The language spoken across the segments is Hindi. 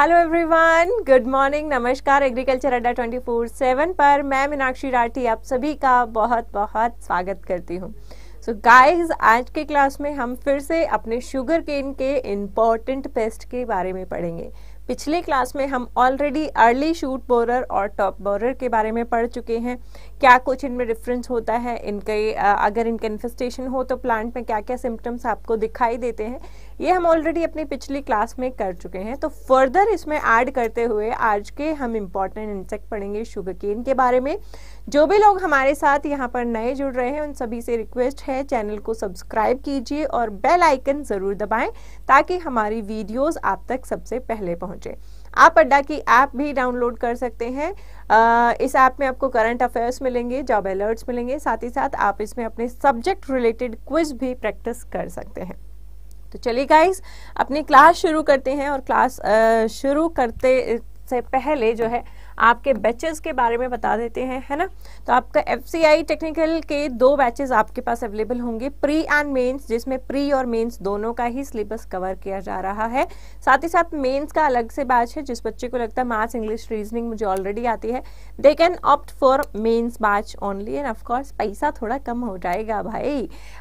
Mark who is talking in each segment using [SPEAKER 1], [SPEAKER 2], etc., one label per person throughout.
[SPEAKER 1] हेलो एवरीवन गुड मॉर्निंग नमस्कार एग्रीकल्चर अड्डा 24/7 पर मैं मीनाक्षी राठी आप सभी का बहुत बहुत स्वागत करती हूँ सो गाइस आज के क्लास में हम फिर से अपने शुगर केन के इम्पॉर्टेंट पेस्ट के बारे में पढ़ेंगे पिछले क्लास में हम ऑलरेडी अर्ली शूट बोरर और टॉप बोरर के बारे में पढ़ चुके हैं क्या कुछ इनमें डिफरेंस होता है इनके अगर इनके इन्फेस्टेशन हो तो प्लांट में क्या क्या सिम्टम्स आपको दिखाई देते हैं ये हम ऑलरेडी अपनी पिछली क्लास में कर चुके हैं तो फर्दर इसमें ऐड करते हुए आज के हम इम्पॉर्टेंट इंसेक्ट पढ़ेंगे शुगर केन के बारे में जो भी लोग हमारे साथ यहाँ पर नए जुड़ रहे हैं उन सभी से रिक्वेस्ट है चैनल को सब्सक्राइब कीजिए और बेल आइकन ज़रूर दबाएं ताकि हमारी वीडियोस आप तक सबसे पहले पहुंचे आप अड्डा की ऐप भी डाउनलोड कर सकते हैं आ, इस ऐप में आपको करंट अफेयर्स मिलेंगे जॉब अलर्ट्स मिलेंगे साथ ही साथ आप इसमें अपने सब्जेक्ट रिलेटेड क्विज भी प्रैक्टिस कर सकते हैं तो चलिए गाइस अपनी क्लास शुरू करते हैं और क्लास शुरू करते से पहले जो है आपके बैचेस के बारे में बता देते हैं है ना तो आपका एफ टेक्निकल के दो बैचेस आपके पास अवेलेबल होंगे प्री एंड मेंस जिसमें प्री और मेंस दोनों का ही सिलेबस कवर किया जा रहा है साथ ही साथ मेंस का अलग से बैच है जिस बच्चे को लगता है मैथ्स इंग्लिश रीजनिंग मुझे ऑलरेडी आती है they can opt for mains batch only and of course पैसा थोड़ा कम हो जाएगा भाई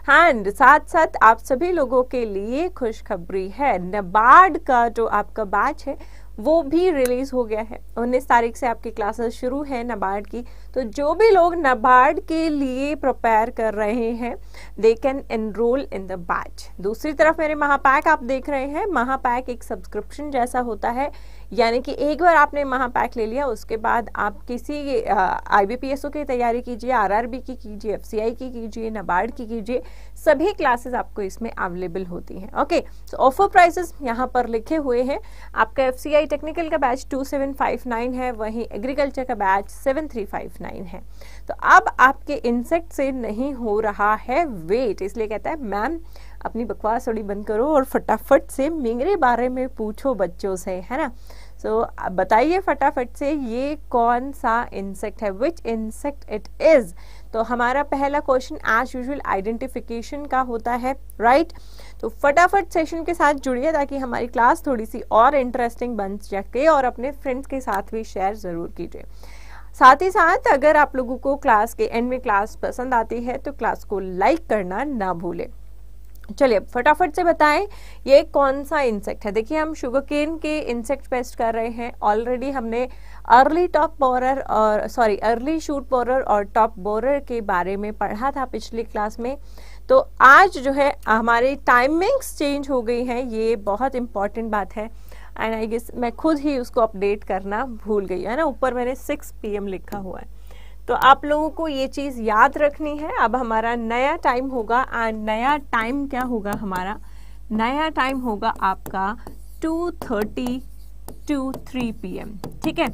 [SPEAKER 1] एंड साथ साथ आप सभी लोगों के लिए खुशखबरी है नबार्ड का जो आपका बैच है वो भी रिलीज़ हो गया है उन्नीस तारीख से आपकी क्लासेस शुरू है नबार्ड की तो जो भी लोग नबार्ड के लिए प्रिपेयर कर रहे हैं they can enrol in the batch दूसरी तरफ मेरे महापैक आप देख रहे हैं महापैक एक सब्सक्रिप्शन जैसा होता है यानी कि एक बार आपने महापैक ले लिया उसके बाद आप किसी आईबीपीएसओ की तैयारी कीजिए आरआरबी की कीजिए एफसीआई की कीजिए नबार्ड की कीजिए सभी क्लासेस आपको इसमें अवेलेबल होती हैं ओके तो ऑफर प्राइसेस यहाँ पर लिखे हुए हैं आपका एफसीआई टेक्निकल का बैच 2759 है वहीं एग्रीकल्चर का बैच 7359 है तो अब आपके इंसेक्ट से नहीं हो रहा है वेट इसलिए कहता है मैम अपनी बकवास थोड़ी बंद करो और फटाफट से मेरे बारे में पूछो बच्चों से है ना सो so, बताइए फटाफट से ये कौन सा इंसेक्ट है विच इंसेक्ट इट इज़ तो हमारा पहला क्वेश्चन एज यूजल आइडेंटिफिकेशन का होता है राइट right? तो फटाफट सेशन के साथ जुड़िए ताकि हमारी क्लास थोड़ी सी और इंटरेस्टिंग बन सके और अपने फ्रेंड्स के साथ भी शेयर ज़रूर कीजिए साथ ही साथ अगर आप लोगों को क्लास के एंड में क्लास पसंद आती है तो क्लास को लाइक करना ना भूलें चलिए फटाफट से बताएं ये कौन सा इंसेक्ट है देखिए हम शुगर केन के इंसेक्ट पेस्ट कर रहे हैं ऑलरेडी हमने अर्ली टॉप बोरर और सॉरी अर्ली शूट बोरर और टॉप बोरर के बारे में पढ़ा था पिछली क्लास में तो आज जो है हमारी टाइमिंग्स चेंज हो गई हैं ये बहुत इंपॉर्टेंट बात है एंड आई गेस मैं खुद ही उसको अपडेट करना भूल गई है ना ऊपर मैंने सिक्स पी लिखा हुआ है तो आप लोगों को ये चीज़ याद रखनी है अब हमारा नया टाइम होगा एंड नया टाइम क्या होगा हमारा नया टाइम होगा आपका 2:30 टू पी एम ठीक है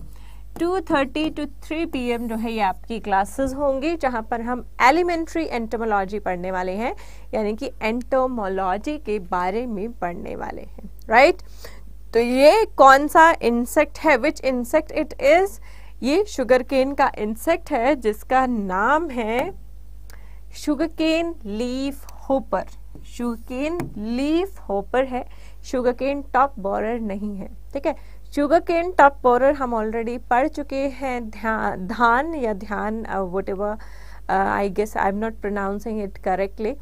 [SPEAKER 1] 2:30 टू पी एम जो है ये आपकी क्लासेस होंगी जहाँ पर हम एलिमेंट्री एंटोमोलॉजी पढ़ने वाले हैं यानी कि एंटोमोलॉजी के बारे में पढ़ने वाले हैं राइट right? तो ये कौन सा इंसेक्ट है विच इंसेक्ट इट इज़ ये शुगर केन का इंसेक्ट है जिसका नाम है sugar cane leaf hopper sugar cane leaf leafhopper है शुगर केन टॉप बोरर नहीं है ठीक है शुगर केन टॉप बोरर हम ऑलरेडी पढ़ चुके हैं ध्यान धान या ध्यान whatever I guess I am not pronouncing it correctly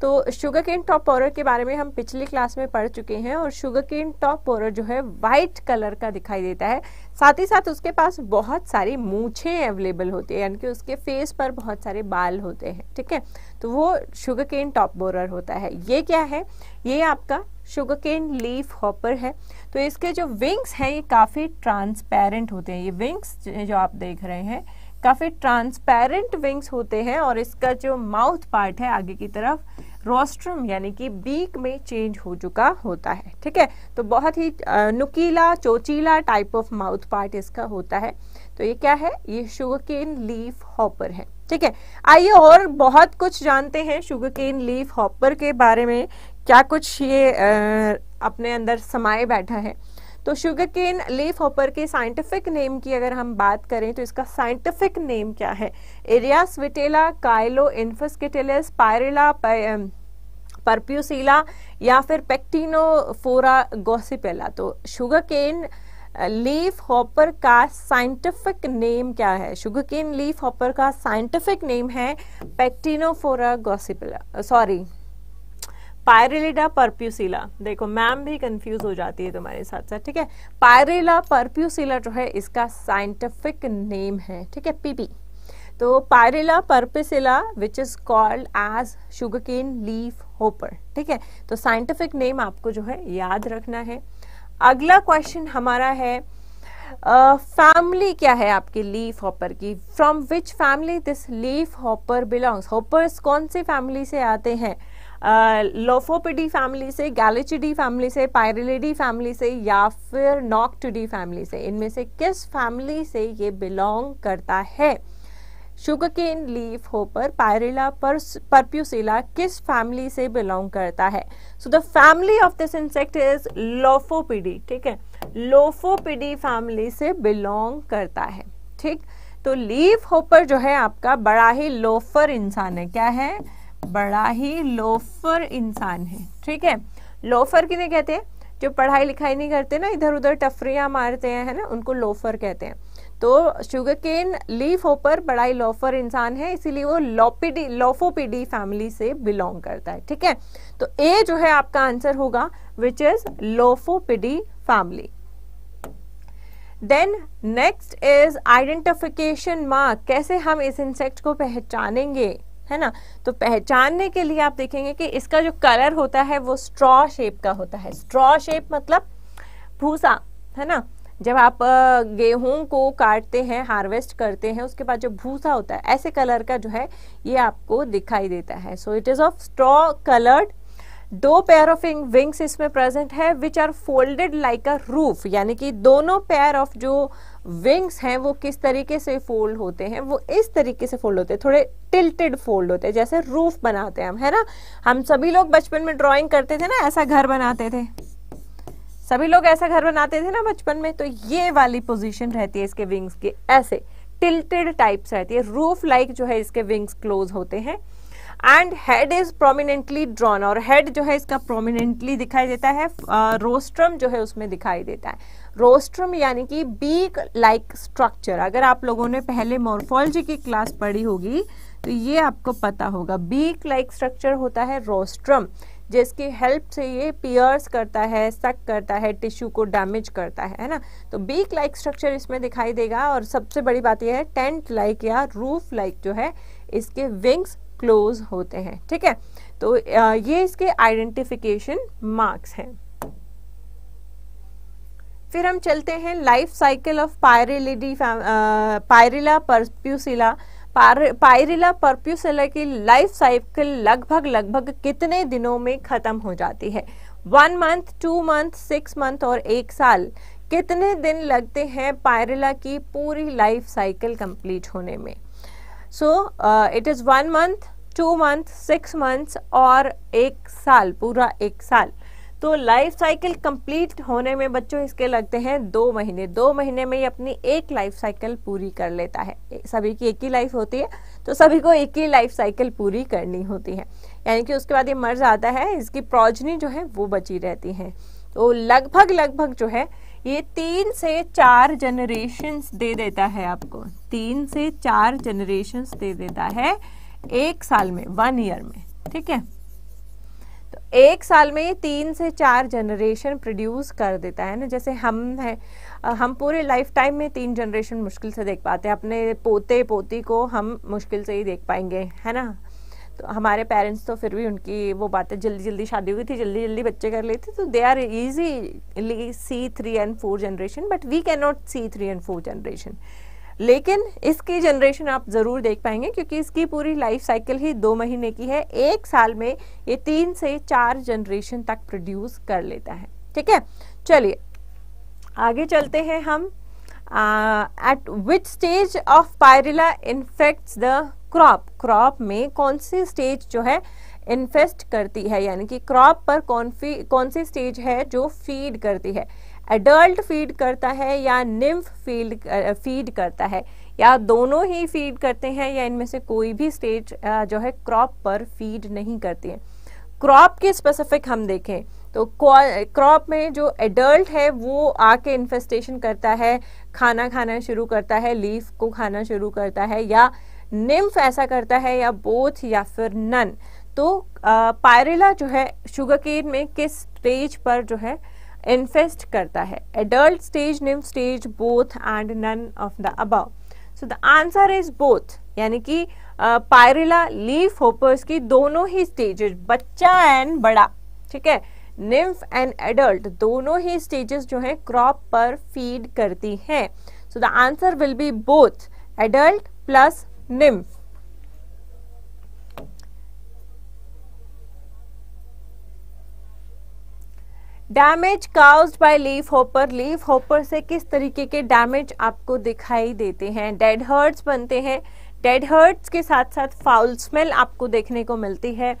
[SPEAKER 1] तो शुगर केन टॉप पोरर के बारे में हम पिछली क्लास में पढ़ चुके हैं और शुगर केन टॉप पोरर जो है वाइट कलर का दिखाई देता है साथ ही साथ उसके पास बहुत सारी मूछें अवेलेबल होती है यानी कि उसके फेस पर बहुत सारे बाल होते हैं ठीक है तो वो शुगर केन टॉप बोरर होता है ये क्या है ये आपका शुगर केन लीफ हॉपर है तो इसके जो विंग्स हैं ये काफ़ी ट्रांसपेरेंट होते हैं ये विंग्स जो आप देख रहे हैं काफ़ी ट्रांसपेरेंट विंग्स होते हैं और इसका जो माउथ पार्ट है आगे की तरफ रोस्ट्रम यानी कि बीक में चेंज हो चुका होता है ठीक है तो बहुत ही नुकीला चोचीला टाइप ऑफ माउथ पार्ट इसका होता है तो ये क्या है ये शुगर केन लीफ हॉपर है ठीक है आइए और बहुत कुछ जानते हैं शुगर केन लीफ हॉपर के बारे में क्या कुछ ये आ, अपने अंदर समाये बैठा है तो शुगर केन लीफ हॉपर के साइंटिफिक नेम की अगर हम बात करें तो इसका साइंटिफिक नेम क्या है एरिया स्विटेला काइलो इन्फस्किटेलस पायरेला परप्यूसीला या फिर पेक्टिनोफोरा गोसिपेला तो शुगर केन लीफ हॉपर का साइंटिफिक नेम क्या है शुगर केन लीफ हॉपर का साइंटिफिक नेम है पेक्टिनोफोरा गोसिपेला सॉरी पायरेलिडा परप्यूसिला देखो मैम भी कंफ्यूज हो जाती है तुम्हारे साथ साथ ठीक है पायरेला परप्यूसिला जो है इसका साइंटिफिक नेम है ठीक है पीपी तो Pyrilla perpusilla which is called as sugarcane leafhopper ठीक है तो साइंटिफिक नेम आपको जो है याद रखना है अगला क्वेश्चन हमारा है फैमिली uh, क्या है आपकी लीफ हॉपर की from which family this leafhopper belongs hoppers कौन सी फैमिली से आते हैं लोफोपिडी फैमिली से गैलेचिडी फैमिली से पायरलिडी फैमिली से या फिर नॉक्टिडी फैमिली से इनमें से किस फैमिली से ये बिलोंग करता है sugar cane leaf leafhopper Pyrilla perpusilla किस फैमिली से बिलोंग करता है so the family of this insect is Lophopidae ठीक है लोफोपिडी फैमिली से बिलोंग करता है ठीक तो लीफ होपर जो है आपका बड़ा ही लोफर इंसान है क्या है बड़ा ही लोफर इंसान है ठीक है लोफर किन्हें कहते हैं जो पढ़ाई लिखाई नहीं करते ना इधर उधर टफरियाँ मारते हैं है ना उनको लोफर कहते हैं तो शुगर केन लीफ होपर बड़ा ही लोफर इंसान है इसीलिए वो लोपीडी लोफोपीडी फैमिली से बिलोंग करता है ठीक है तो ए जो है आपका आंसर होगा which is Lophopidae family then next is identification mark कैसे हम इस इंसेक्ट को पहचानेंगे है ना तो पहचानने के लिए आप देखेंगे कि इसका जो कलर होता है वो स्ट्रॉ शेप का होता है स्ट्रॉ शेप मतलब भूसा है ना जब आप गेहूं को काटते हैं हार्वेस्ट करते हैं उसके बाद जो भूसा होता है ऐसे कलर का जो है ये आपको दिखाई देता है so it is of straw coloured दो पेयर ऑफ विंग्स इसमें प्रेजेंट है which are folded like a roof यानी कि दोनों पेयर ऑफ जो विंग्स हैं वो किस तरीके से फोल्ड होते हैं वो इस तरीके से फोल्ड होते हैं थोड़े टिल्टेड फोल्ड होते हैं जैसे रूफ बनाते हैं हम है ना हम सभी लोग बचपन में ड्राइंग करते थे ना ऐसा घर बनाते थे सभी लोग ऐसा घर बनाते थे ना बचपन में तो ये वाली पोजीशन रहती है इसके विंग्स की ऐसे टिल्टेड टाइप्स रहती है रूफ लाइक जो है इसके विंग्स क्लोज होते हैं and head is prominently drawn और हेड जो है इसका प्रोमिनेंटली दिखाई देता है रोस्ट्रम uh, जो है उसमें दिखाई देता है रोस्ट्रम यानी कि बीक लाइक स्ट्रक्चर अगर आप लोगों ने पहले मोर्फोलॉजी की क्लास पढ़ी होगी तो ये आपको पता होगा बीक लाइक स्ट्रक्चर होता है रोस्ट्रम जिसकी हेल्प से ये पियर्स करता है सक करता है टिश्यू को डैमेज करता है है ना तो बीक लाइक स्ट्रक्चर इसमें दिखाई देगा और सबसे बड़ी बात यह है टेंट लाइक या रूफ लाइक जो है इसके विंग्स क्लोज होते हैं ठीक है तो ये इसके आइडेंटिफिकेशन मार्क्स हैं फिर हम चलते हैं life cycle of Pyrillidae Pyrilla perpusilla Pyrilla perpusilla की लाइफ साइकिल लगभग लगभग कितने दिनों में ख़त्म हो जाती है one month two month six month और एक साल कितने दिन लगते हैं पायरिला की पूरी लाइफ साइकिल कंप्लीट होने में so it is one month two month six months और एक साल पूरा एक साल तो लाइफ साइकिल कंप्लीट होने में बच्चों इसके लगते हैं दो महीने दो महीने में ये अपनी एक लाइफ साइकिल पूरी कर लेता है सभी की एक ही लाइफ होती है तो सभी को एक ही लाइफ साइकिल पूरी करनी होती है यानी कि उसके बाद ये मर जाता है इसकी प्रोजनी जो है वो बची रहती है तो लगभग लगभग जो है ये तीन से चार जनरेशन्स दे देता है आपको तीन से चार जनरेशन्स दे देता है एक साल में वन ईयर में ठीक है तो एक साल में तीन से चार जनरेशन प्रोड्यूस कर देता है ना जैसे हम हैं हम पूरे लाइफ टाइम में तीन जनरेशन मुश्किल से देख पाते हैं अपने पोते पोती को हम मुश्किल से ही देख पाएंगे है ना तो हमारे पेरेंट्स तो फिर भी उनकी वो बातें जल्दी जल्दी शादी हुई थी जल्दी जल्दी बच्चे कर लेते तो they are easily see three and four generation but we can not see three and four generation लेकिन इसकी जनरेशन आप ज़रूर देख पाएंगे क्योंकि इसकी पूरी लाइफ साइकिल ही दो महीने की है एक साल में ये तीन से चार जनरेशन तक प्रोड्यूस कर लेता है ठीक है चलिए आगे चलते हैं हम at which stage of Pyrilla infects the crop crop में कौन सी स्टेज जो है इन्फेस्ट करती है यानी कि क्रॉप पर कौन फी कौन सी स्टेज है जो फीड करती है एडल्ट फीड करता है या निम्फ फीड फीड करता है या दोनों ही फीड करते हैं या इनमें से कोई भी स्टेज जो है क्रॉप पर फीड नहीं करती है क्रॉप के स्पेसिफिक हम देखें तो क्रॉप में जो एडल्ट है वो आके इन्फेस्टेशन करता है खाना खाना शुरू करता है लीफ को खाना शुरू करता है या निम्फ ऐसा करता है या बोथ या फिर नन तो पायरेला जो है शुगर केन में किस स्टेज पर जो है इन्फेस्ट करता है adult stage nymph stage both and none of the above so the answer is both यानी कि पायरिला लीफ होपर्स की दोनों ही स्टेजेस बच्चा एंड बड़ा ठीक है निम्फ एंड एडल्ट दोनों ही स्टेजेस जो है क्रॉप पर फीड करती हैं so the answer will be both adult plus nymph damage caused by leaf hopper leaf hopper से किस तरीके के डैमेज आपको दिखाई देते हैं डेड हर्ट्स बनते हैं डेड हर्ट्स के साथ साथ फाउल स्मेल आपको देखने को मिलती है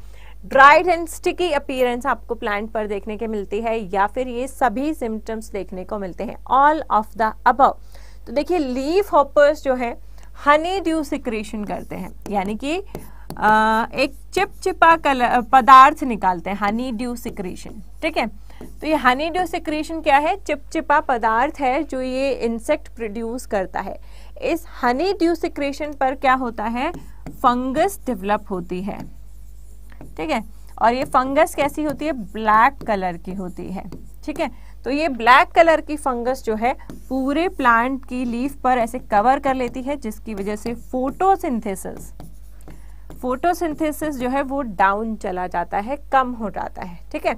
[SPEAKER 1] ड्राइड एंड स्टिकी अपीयरेंस आपको प्लांट पर देखने के मिलती है या फिर ये सभी सिम्टम्स देखने को मिलते हैं ऑल ऑफ द अबव तो देखिए लीफ होपर्स जो है हनी ड्यू सिक्रेशन करते हैं यानी कि एक चिपचिपा कलर पदार्थ निकालते हैं हनी ड्यू सिक्रेशन ठीक है तो ये हनी ड्यू सिक्रेशन क्या है चिपचिपा पदार्थ है जो ये इंसेक्ट प्रोड्यूस करता है इस हनी ड्यू सिक्रेशन पर क्या होता है फंगस डेवलप होती है ठीक है और ये फंगस कैसी होती है ब्लैक कलर की होती है ठीक है तो ये ब्लैक कलर की फंगस जो है पूरे प्लांट की लीफ पर ऐसे कवर कर लेती है जिसकी वजह से फोटोसिंथेसिस फोटोसिंथेसिस जो है वो डाउन चला जाता है कम हो जाता है ठीक है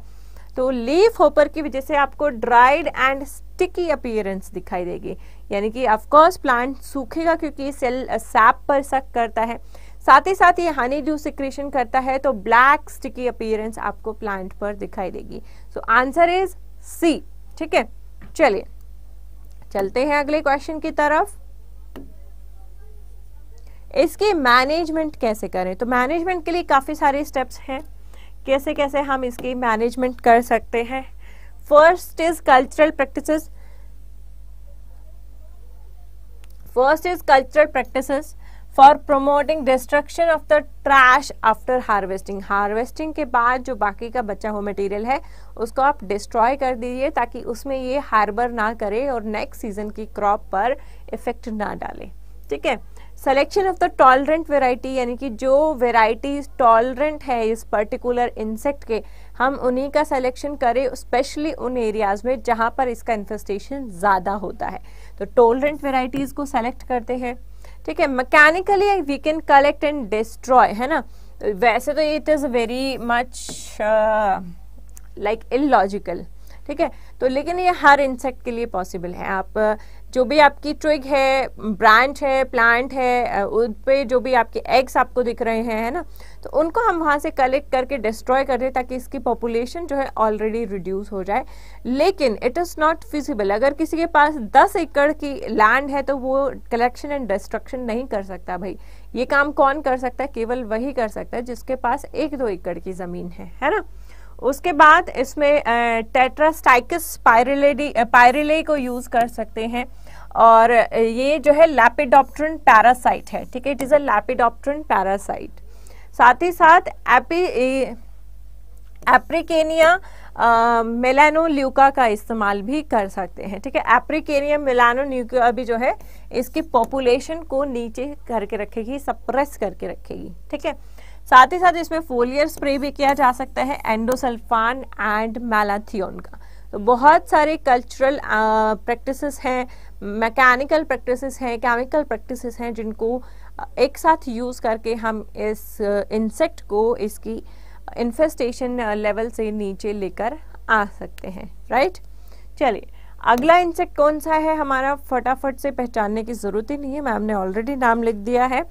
[SPEAKER 1] तो लीफ होपर की वजह से आपको ड्राइड एंड स्टिकी अपीयरेंस दिखाई देगी यानी कि ऑफकोर्स प्लांट सूखेगा क्योंकि सेल सैप uh, पर सक करता है साथ ही साथ ये हनी ड्यू सिक्रेशन करता है तो ब्लैक स्टिकी अपीयरेंस आपको प्लांट पर दिखाई देगी सो आंसर इज सी ठीक है चलिए चलते हैं अगले क्वेश्चन की तरफ इसके मैनेजमेंट कैसे करें तो मैनेजमेंट के लिए काफ़ी सारे स्टेप्स हैं कैसे कैसे हम इसकी मैनेजमेंट कर सकते हैं first is cultural practices first is cultural practices for promoting destruction of the trash after harvesting harvesting के बाद जो बाकी का बचा हुआ मटेरियल है उसको आप डिस्ट्रॉय कर दीजिए ताकि उसमें ये हार्बर ना करे और नेक्स्ट सीजन की क्रॉप पर इफेक्ट ना डाले ठीक है selection of the tolerant variety यानी कि जो वेराइटी टॉलरेंट है इस पर्टिकुलर इंसेक्ट के हम उन्हीं का सेलेक्शन करें स्पेशली उन एरियाज में जहाँ पर इसका इन्फेस्टेशन ज़्यादा होता है तो टॉलरेंट वेराइटीज को सेलेक्ट करते हैं ठीक है mechanically we can collect and destroy है ना तो वैसे तो it is very much like illogical ठीक है तो लेकिन ये हर इंसेक्ट के लिए पॉसिबल है आप जो भी आपकी ट्रिग है ब्रांच है प्लांट है उन पे जो भी आपके एग्स आपको दिख रहे हैं है ना तो उनको हम वहाँ से कलेक्ट करके डिस्ट्रॉय कर दें ताकि इसकी पॉपुलेशन जो है ऑलरेडी रिड्यूस हो जाए लेकिन इट इज़ नॉट फिजिबल अगर किसी के पास दस एकड़ की लैंड है तो वो कलेक्शन एंड डिस्ट्रक्शन नहीं कर सकता भाई ये काम कौन कर सकता है केवल वही कर सकता है जिसके पास एक दो एकड़ की ज़मीन है है ना उसके बाद इसमें टेट्रास्टाइकस पायरिलेडी पायरिले को यूज़ कर सकते हैं और ये जो है लैपिडॉप्ट्रन पैरासाइट है ठीक है it is a lepidopteran parasite साथ ही साथ एपी एप्रिकेनिया मेलानोल्यूका का इस्तेमाल भी कर सकते हैं ठीक है एप्रिकेनिया मेलानोल्यूका भी जो है इसकी पॉपुलेशन को नीचे करके रखेगी सप्रेस करके रखेगी ठीक है साथ ही साथ इसमें फोलियर स्प्रे भी किया जा सकता है एंडोसल्फान एंड मैलाथियोन का तो बहुत सारे कल्चरल प्रैक्टिसेस हैं मैकेनिकल प्रैक्टिसेस हैं केमिकल प्रैक्टिसेस हैं जिनको एक साथ यूज़ करके हम इस इंसेक्ट को इसकी इन्फेस्टेशन लेवल से नीचे लेकर आ सकते हैं राइट चलिए अगला इंसेक्ट कौन सा है हमारा फटाफट से पहचानने की ज़रूरत ही नहीं है मैम ने ऑलरेडी नाम लिख दिया है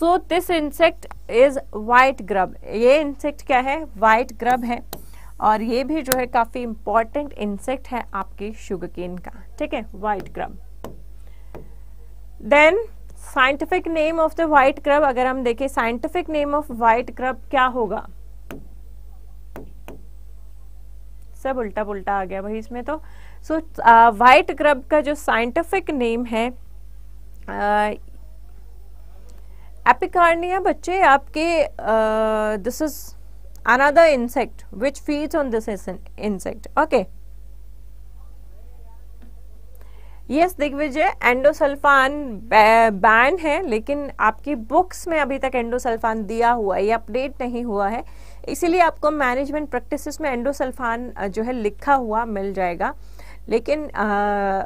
[SPEAKER 1] so this insect is white grub ये इंसेक्ट क्या है वाइट ग्रब है और ये भी जो है काफ़ी इंपॉर्टेंट इंसेक्ट है आपके शुगरकेन का ठीक है white grub then scientific name of the white grub अगर हम देखें scientific name of white grub क्या होगा सब उल्टा पुलटा आ गया भाई इसमें तो सो वाइट ग्रब का जो साइंटिफिक नेम है uh, एपिकार्निया बच्चे आपके this is another insect which feeds on this insect okay yes Digvijay endosulfan ban है लेकिन आपकी बुक्स में अभी तक एंडोसल्फान दिया हुआ है ये अपडेट नहीं हुआ है इसीलिए आपको मैनेजमेंट प्रैक्टिसेस में एंडोसल्फान जो है लिखा हुआ मिल जाएगा लेकिन आ,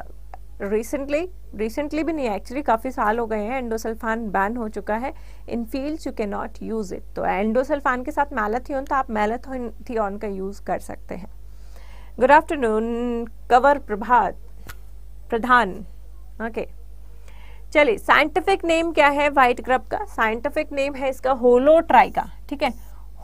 [SPEAKER 1] रिसेंटली रिसेंटली भी नहीं एक्चुअली काफ़ी साल हो गए हैं एंडोसल्फान बैन हो चुका है in fields you can not use it तो एंडोसल्फान के साथ मैलाथियन तो आप मैलाथियन का यूज़ कर सकते हैं गुड आफ्टरनून कवर प्रभात प्रधान ओके चलिए साइंटिफिक नेम क्या है वाइट ग्रब का साइंटिफिक नेम है इसका होलो ट्राइका ठीक है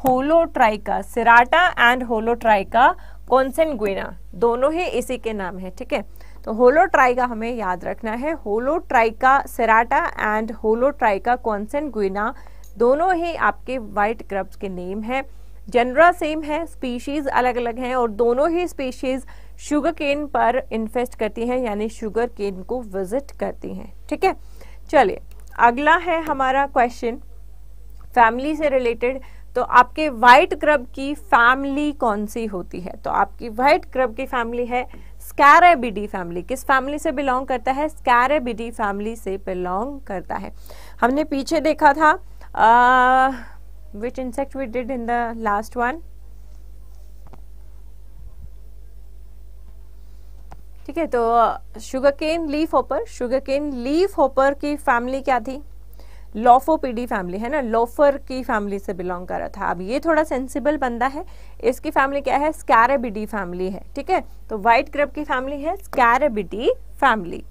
[SPEAKER 1] होलो ट्राइका सिराटा एंड होलो ट्राइका कॉन्सेंगुइना दोनों ही इसी के नाम है ठीक है तो होलोट्राइका हमें याद रखना है होलोट्राइका सेराटा एंड होलोट्राइका गुना दोनों ही आपके वाइट क्रब्स के नेम हैं जनरा सेम है स्पीशीज अलग अलग हैं और दोनों ही स्पीशीज शुगर केन पर इन्फेस्ट करती हैं यानी शुगर केन को विजिट करती हैं ठीक है चलिए अगला है हमारा क्वेश्चन फैमिली से रिलेटेड तो आपके वाइट क्रब की फैमिली कौन सी होती है तो आपकी वाइट क्रब की फैमिली है स्कैरेबिडी फैमिली किस फैमिली से बिलोंग करता है स्कैरेबिडी फैमिली से बिलोंग करता है हमने पीछे देखा था which insect we did in the last one ठीक है तो sugar cane leaf hopper sugar cane leaf hopper की फैमिली क्या थी लॉफोपीडी फैमिली है ना लॉफर की फैमिली से बिलोंग कर रहा था अब ये थोड़ा सेंसिबल बंदा है इसकी फैमिली क्या है स्कैरेबिडी फैमिली है ठीक है तो व्हाइट क्रब की फैमिली है स्कैरेबिडी फैमिली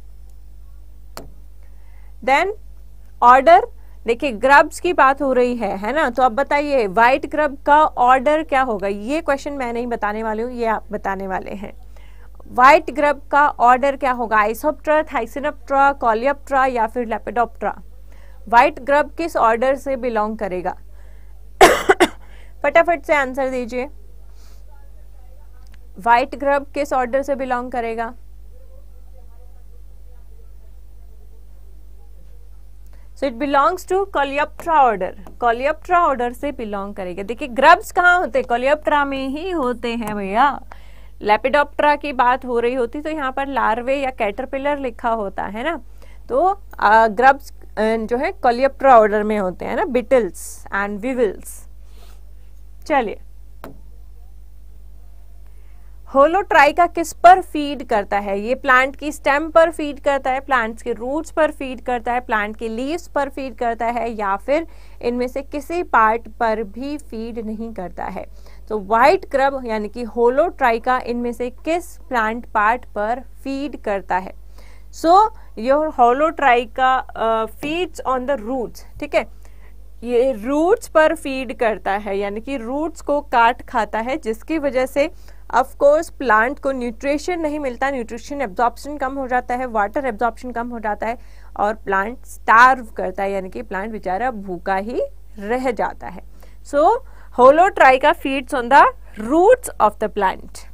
[SPEAKER 1] देन ऑर्डर देखिए ग्रब्स की बात हो रही है है ना तो अब बताइए व्हाइट ग्रब का ऑर्डर क्या होगा ये क्वेश्चन मैं नहीं बताने वाली हूँ ये आप बताने वाले हैं व्हाइट ग्रब का ऑर्डर क्या होगा आइसोप्ट्रा थाइसिनप्ट्रा कॉलियप्ट्रा या फिर लेपिडोप्ट्रा व्हाइट ग्रब किस ऑर्डर से बिलोंग करेगा फटाफट से आंसर दीजिए व्हाइट ग्रब किस ऑर्डर से बिलोंग करेगा so it belongs to coleoptera order coleoptera order से बिलोंग करेगा देखिए ग्रब्स कहाँ होते हैं कॉलियप्ट्रा में ही होते हैं भैया लेपिडोप्ट्रा की बात हो रही होती तो यहाँ पर लार्वे या कैटरपिलर लिखा होता है ना तो ग्रब्स जो है कलियप्ट्रा ऑर्डर में होते हैं ना बिटल्स एंड विविल्स चलिए होलोट्राइका किस पर फीड करता है ये प्लांट की स्टेम पर फीड करता है प्लांट्स के रूट्स पर फीड करता है प्लांट के लीव्स पर फीड करता है या फिर इनमें से किसी पार्ट पर भी फीड नहीं करता है तो व्हाइट क्रब यानी कि होलोट्राइका इनमें से किस प्लांट पार्ट पर फीड करता है सो योर का फीड्स ऑन द रूट्स ठीक है ये रूट्स पर फीड करता है यानी कि रूट्स को काट खाता है जिसकी वजह से ऑफ कोर्स प्लांट को न्यूट्रिशन नहीं मिलता न्यूट्रिशन एब्जॉर्प्शन कम हो जाता है वाटर एब्जॉर्प्शन कम हो जाता है और प्लांट स्टार्व करता है यानी कि प्लांट बेचारा भूखा ही रह जाता है so holotrichia feeds on the roots of the plant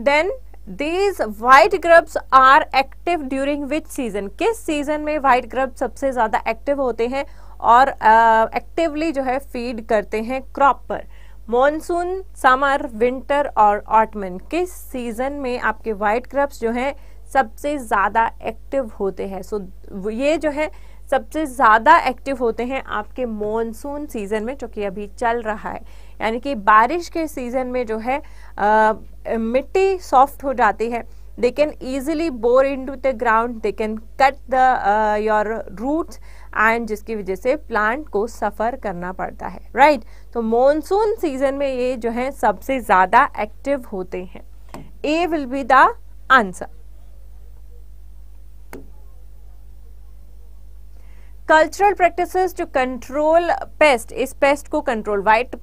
[SPEAKER 1] then these white grubs are active during which season किस सीजन में वाइट ग्रब सबसे ज्यादा एक्टिव होते हैं और एक्टिवली uh, जो है फीड करते हैं क्रॉप पर मॉनसून समर विंटर और ऑटमन किस सीजन में आपके वाइट ग्रब्स जो हैं सबसे ज़्यादा एक्टिव होते हैं सो so, ये जो है सबसे ज़्यादा एक्टिव होते हैं आपके मॉनसून सीज़न में जो कि अभी चल रहा है यानी कि बारिश के सीज़न में जो है आ, मिट्टी सॉफ्ट हो जाती है they can easily bore into the ground they can cut the your root and जिसकी वजह से प्लांट को सफ़र करना पड़ता है राइट right? तो मॉनसून सीजन में ये जो है सबसे ज़्यादा एक्टिव होते हैं A will be the answer cultural practices to control pest इस पेस्ट को कंट्रोल वाइट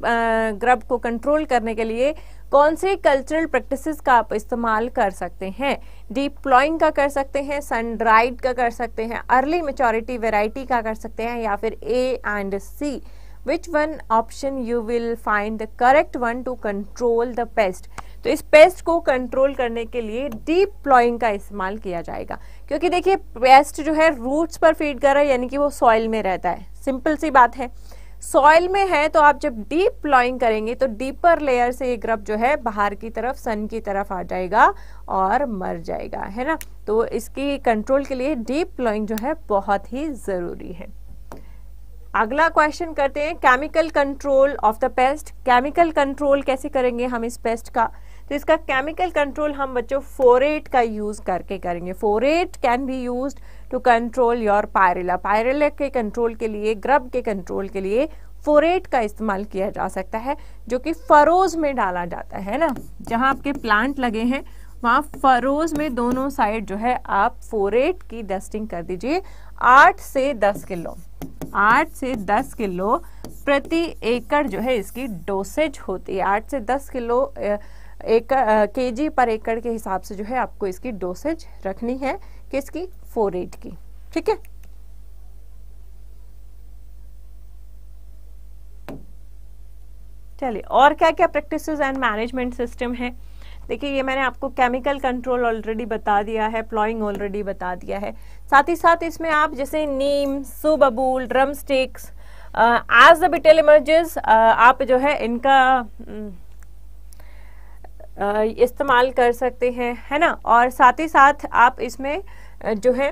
[SPEAKER 1] ग्रब को कंट्रोल करने के लिए कौन से कल्चरल प्रैक्टिसेस का आप इस्तेमाल कर सकते हैं डीप प्लॉइंग का कर सकते हैं सन ड्राइड का कर सकते हैं अर्ली मेचोरिटी वेराइटी का कर सकते हैं या फिर A and C which one option you will find the correct one to control the pest तो इस पेस्ट को कंट्रोल करने के लिए डीप प्लॉइंग का इस्तेमाल किया जाएगा क्योंकि देखिए पेस्ट जो है रूट्स पर फीड कर रहा है यानी कि वो सॉइल में रहता है सिंपल सी बात है सॉइल में है तो आप जब डीप प्लॉइंग करेंगे तो डीपर लेयर से ये ग्रब जो है बाहर की तरफ सन की तरफ आ जाएगा और मर जाएगा है ना तो इसकी कंट्रोल के लिए डीप प्लॉइंग जो है बहुत ही ज़रूरी है अगला क्वेश्चन करते हैं chemical control of the pest chemical control कैसे करेंगे हम इस पेस्ट का तो इसका केमिकल कंट्रोल हम बच्चों फोरेट का यूज़ करके करेंगे phorate can be use to control your pyrilla pyrilla के कंट्रोल के लिए ग्रब के कंट्रोल के लिए फोरेट का इस्तेमाल किया जा सकता है जो कि फरोज में डाला जाता है ना जहाँ आपके प्लांट लगे हैं वहाँ फरोज में दोनों साइड जो है आप फोरेट की डस्टिंग कर दीजिए आठ से दस किलो आठ से दस किलो प्रति एकड़ जो है इसकी डोसेज होती है आठ से दस किलो ए, एक के जी पर एकड़ के हिसाब से जो है आपको इसकी डोसेज रखनी है किसकी फोर एट की ठीक है चलिए और क्या क्या प्रैक्टिस एंड मैनेजमेंट सिस्टम है देखिए ये मैंने आपको केमिकल कंट्रोल ऑलरेडी बता दिया है प्लॉइंग ऑलरेडी बता दिया है साथ ही साथ इसमें आप जैसे neem subabul drumsticks as the beetle emerges आप जो है इनका इस्तेमाल कर सकते हैं है ना और साथ ही साथ आप इसमें जो है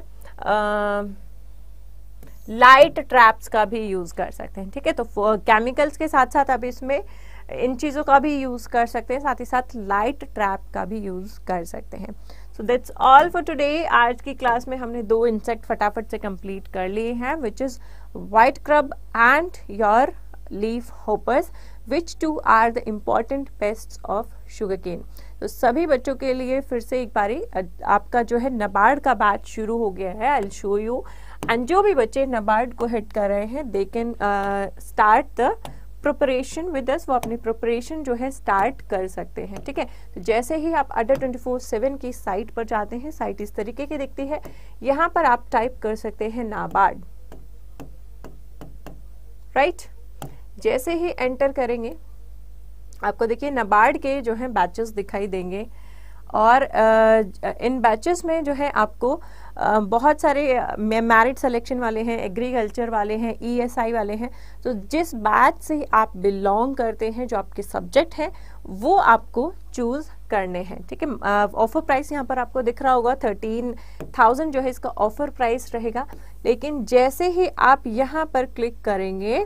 [SPEAKER 1] लाइट ट्रैप्स का भी यूज़ कर सकते हैं ठीक है तो केमिकल्स के साथ साथ आप इसमें इन चीज़ों का भी यूज़ कर सकते हैं साथ ही साथ लाइट ट्रैप का भी यूज़ कर सकते हैं so that's all for today आज की क्लास में हमने दो इंसेक्ट फटाफट से कंप्लीट कर लिए हैं which is white grub and your leaf hoppers which two are the important pest of sugarcane तो सभी बच्चों के लिए फिर से एक बारी आपका जो है नबार्ड का बैच शुरू हो गया है आई शो यू एंड जो भी बच्चे नबार्ड को हिट कर रहे हैं they can start the preparation with दस वो अपनी प्रिपरेशन जो है स्टार्ट कर सकते हैं ठीक है तो जैसे ही आप अडर ट्वेंटी फोर सेवन की साइट पर जाते हैं साइट इस तरीके की दिखती है यहाँ पर आप टाइप कर सकते हैं नाबार्ड राइट right? जैसे ही एंटर करेंगे आपको देखिए नबार्ड के जो है बैचेस दिखाई देंगे और आ, इन बैचेस में जो है आपको आ, बहुत सारे मैरिट सिलेक्शन वाले हैं एग्रीकल्चर वाले हैं ईएसआई e वाले हैं तो जिस बैच से आप बिलोंग करते हैं जो आपके सब्जेक्ट हैं वो आपको चूज़ करने हैं ठीक है ऑफ़र प्राइस यहाँ पर आपको दिख रहा होगा थर्टीन थाउजेंड जो है इसका ऑफ़र प्राइस रहेगा लेकिन जैसे ही आप यहाँ पर क्लिक करेंगे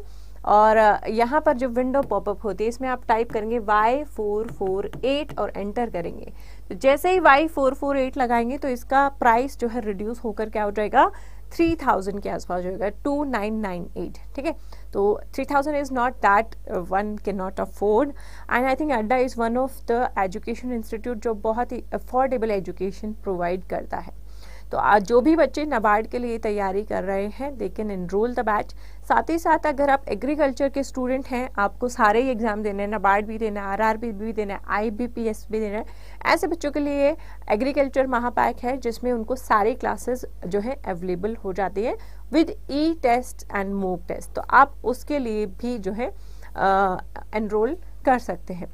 [SPEAKER 1] और यहाँ पर जो विंडो पॉपअप होती है इसमें आप टाइप करेंगे वाई फोर फोर एट और एंटर करेंगे तो जैसे ही वाई फोर फोर एट लगाएंगे तो इसका प्राइस जो है रिड्यूस होकर क्या हो जाएगा थ्री थाउजेंड के आसपास हो जाएगा टू नाइन नाइन एट ठीक है तो three thousand is not that one can not afford and I think Adda is one of the education institute जो बहुत ही अफोर्डेबल एजुकेशन प्रोवाइड करता है तो आज जो भी बच्चे नबार्ड के लिए तैयारी कर रहे हैं they can enrol the batch साथ ही साथ अगर आप एग्रीकल्चर के स्टूडेंट हैं आपको सारे ही एग्ज़ाम देने हैं नबार्ड भी देना है आर भी देना है एस भी देना है ऐसे बच्चों के लिए एग्रीकल्चर महापैक है जिसमें उनको सारी क्लासेस जो है अवेलेबल हो जाती है with e test and mock test तो आप उसके लिए भी जो है एनरोल कर सकते हैं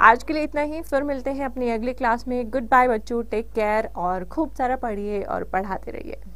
[SPEAKER 1] आज के लिए इतना ही फिर मिलते हैं अपनी अगली क्लास में गुड बाय बच्चों टेक केयर और खूब सारा पढ़िए और पढ़ाते रहिए